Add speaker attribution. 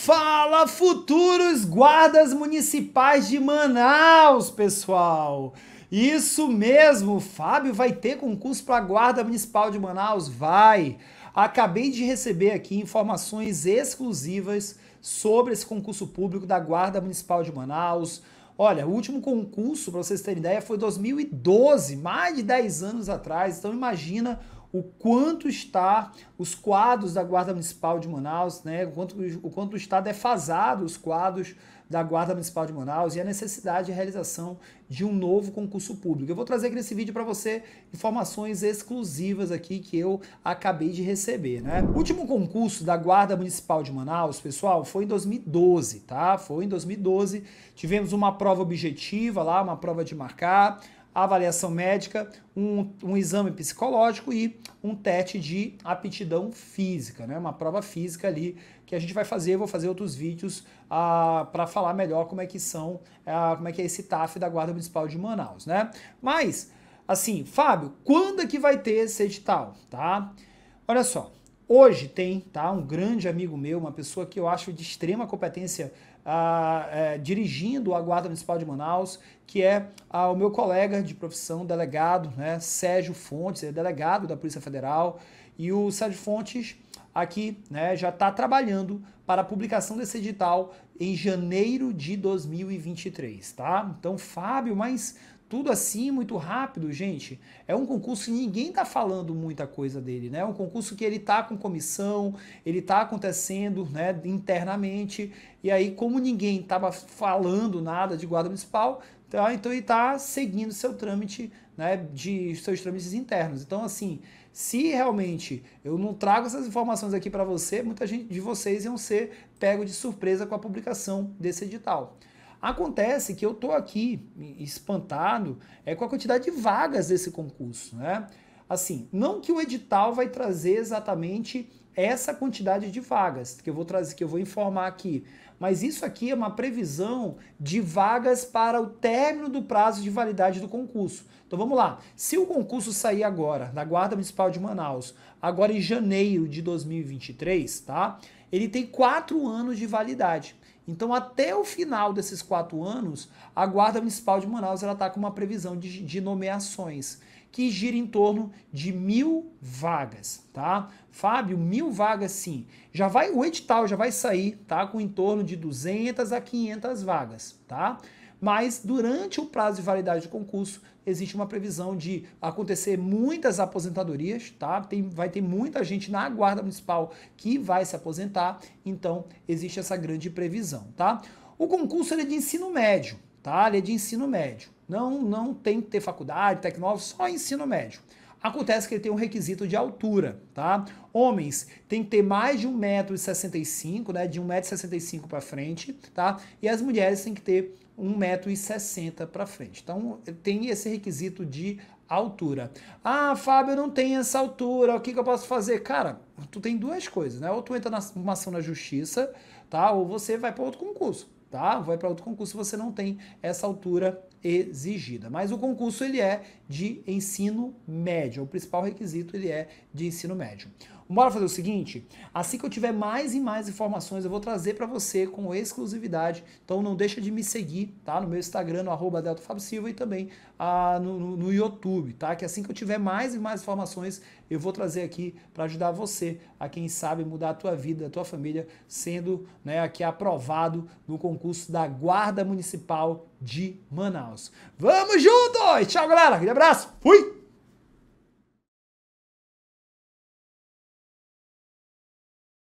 Speaker 1: Fala, futuros guardas municipais de Manaus, pessoal! Isso mesmo, o Fábio vai ter concurso para a Guarda Municipal de Manaus? Vai! Acabei de receber aqui informações exclusivas sobre esse concurso público da Guarda Municipal de Manaus. Olha, o último concurso, para vocês terem ideia, foi 2012, mais de 10 anos atrás. Então imagina o quanto está os quadros da Guarda Municipal de Manaus, né, o, quanto, o quanto está defasado é os quadros da Guarda Municipal de Manaus e a necessidade de realização de um novo concurso público. Eu vou trazer aqui nesse vídeo para você informações exclusivas aqui que eu acabei de receber, né? O último concurso da Guarda Municipal de Manaus, pessoal, foi em 2012, tá? Foi em 2012. Tivemos uma prova objetiva lá, uma prova de marcar, avaliação médica, um, um, exame psicológico e um teste de aptidão física, né? Uma prova física ali que a gente vai fazer. vou fazer outros vídeos ah, para falar melhor como é que são, ah, como é que é esse TAF da Guarda Municipal de Manaus, né? Mas, assim, Fábio, quando é que vai ter esse edital, tá? Olha só, Hoje tem, tá? Um grande amigo meu, uma pessoa que eu acho de extrema competência ah, é, dirigindo a Guarda Municipal de Manaus, que é ah, o meu colega de profissão, delegado, né? Sérgio Fontes, é delegado da Polícia Federal. E o Sérgio Fontes aqui né, já está trabalhando para a publicação desse edital em janeiro de 2023, tá? Então, Fábio, mas tudo assim, muito rápido, gente. É um concurso que ninguém tá falando muita coisa dele, né? É um concurso que ele tá com comissão, ele tá acontecendo, né, internamente. E aí, como ninguém tava falando nada de guarda municipal, tá? então ele tá seguindo seu trâmite, né, de seus trâmites internos. Então, assim, se realmente eu não trago essas informações aqui para você, muita gente de vocês iam ser pego de surpresa com a publicação desse edital. Acontece que eu estou aqui espantado é com a quantidade de vagas desse concurso, né? Assim, não que o edital vai trazer exatamente essa quantidade de vagas que eu vou trazer, que eu vou informar aqui, mas isso aqui é uma previsão de vagas para o término do prazo de validade do concurso. Então vamos lá. Se o concurso sair agora da Guarda Municipal de Manaus, agora em janeiro de 2023, tá? ele tem quatro anos de validade. Então, até o final desses quatro anos, a Guarda Municipal de Manaus está com uma previsão de, de nomeações que gira em torno de mil vagas, tá? Fábio, mil vagas sim. Já vai, o edital já vai sair, tá? Com em torno de 200 a 500 vagas, tá? mas durante o prazo de validade do concurso existe uma previsão de acontecer muitas aposentadorias, tá? Tem, vai ter muita gente na guarda municipal que vai se aposentar, então existe essa grande previsão, tá? O concurso é de ensino médio, tá? Ele é de ensino médio. Não, não tem que ter faculdade, tecnólogo, só ensino médio. Acontece que ele tem um requisito de altura, tá? Homens tem que ter mais de 1,65m, né? De 1,65m para frente, tá? E as mulheres têm que ter 1,60m para frente. Então, tem esse requisito de altura. Ah, Fábio, eu não tenho essa altura, o que, que eu posso fazer? Cara, tu tem duas coisas, né? Ou tu entra numa ação na justiça, tá? Ou você vai para outro concurso tá? Vai para outro concurso, você não tem essa altura exigida. Mas o concurso ele é de ensino médio, o principal requisito ele é de ensino médio. Bora fazer o seguinte? Assim que eu tiver mais e mais informações, eu vou trazer para você com exclusividade. Então não deixa de me seguir, tá? No meu Instagram, no arroba Delta Silva e também ah, no, no, no YouTube, tá? Que assim que eu tiver mais e mais informações, eu vou trazer aqui para ajudar você a quem sabe mudar a tua vida, a tua família, sendo né, aqui aprovado no concurso da Guarda Municipal de Manaus. Vamos juntos! Tchau, galera! grande abraço! Fui!